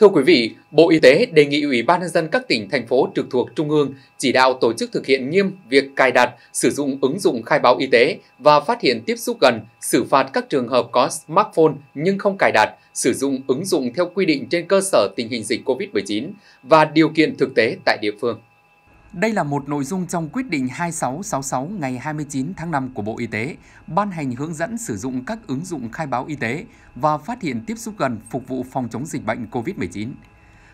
Thưa quý vị, Bộ Y tế đề nghị Ủy ban nhân dân các tỉnh thành phố trực thuộc trung ương chỉ đạo tổ chức thực hiện nghiêm việc cài đặt, sử dụng ứng dụng khai báo y tế và phát hiện tiếp xúc gần, xử phạt các trường hợp có smartphone nhưng không cài đặt, sử dụng ứng dụng theo quy định trên cơ sở tình hình dịch COVID-19 và điều kiện thực tế tại địa phương. Đây là một nội dung trong quyết định 2666 ngày 29 tháng 5 của Bộ Y tế, ban hành hướng dẫn sử dụng các ứng dụng khai báo y tế và phát hiện tiếp xúc gần phục vụ phòng chống dịch bệnh COVID-19.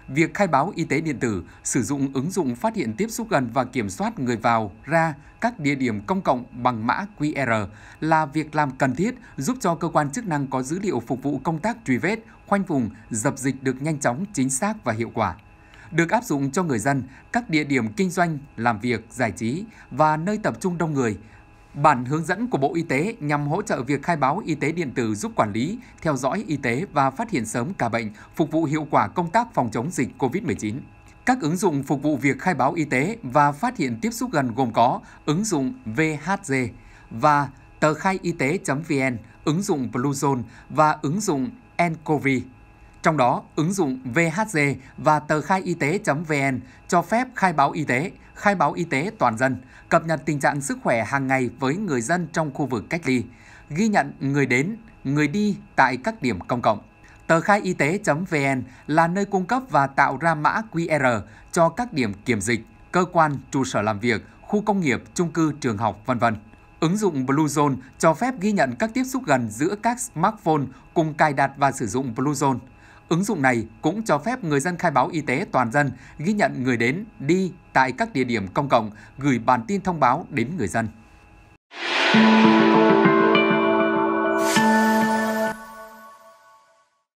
Việc khai báo y tế điện tử, sử dụng ứng dụng phát hiện tiếp xúc gần và kiểm soát người vào, ra các địa điểm công cộng bằng mã QR là việc làm cần thiết giúp cho cơ quan chức năng có dữ liệu phục vụ công tác truy vết, khoanh vùng, dập dịch được nhanh chóng, chính xác và hiệu quả được áp dụng cho người dân, các địa điểm kinh doanh, làm việc, giải trí và nơi tập trung đông người. Bản hướng dẫn của Bộ Y tế nhằm hỗ trợ việc khai báo y tế điện tử giúp quản lý, theo dõi y tế và phát hiện sớm ca bệnh, phục vụ hiệu quả công tác phòng chống dịch COVID-19. Các ứng dụng phục vụ việc khai báo y tế và phát hiện tiếp xúc gần gồm có ứng dụng VHG và tờ khai y tế.vn, ứng dụng Bluezone và ứng dụng nCoV. Trong đó, ứng dụng VHG và tờ khai y tế.vn cho phép khai báo y tế, khai báo y tế toàn dân, cập nhật tình trạng sức khỏe hàng ngày với người dân trong khu vực cách ly, ghi nhận người đến, người đi tại các điểm công cộng. Tờ khai y tế.vn là nơi cung cấp và tạo ra mã QR cho các điểm kiểm dịch, cơ quan, trụ sở làm việc, khu công nghiệp, trung cư, trường học, vân vân. Ứng dụng Bluezone cho phép ghi nhận các tiếp xúc gần giữa các smartphone cùng cài đặt và sử dụng Bluezone. Ứng dụng này cũng cho phép người dân khai báo y tế toàn dân, ghi nhận người đến, đi tại các địa điểm công cộng, gửi bản tin thông báo đến người dân.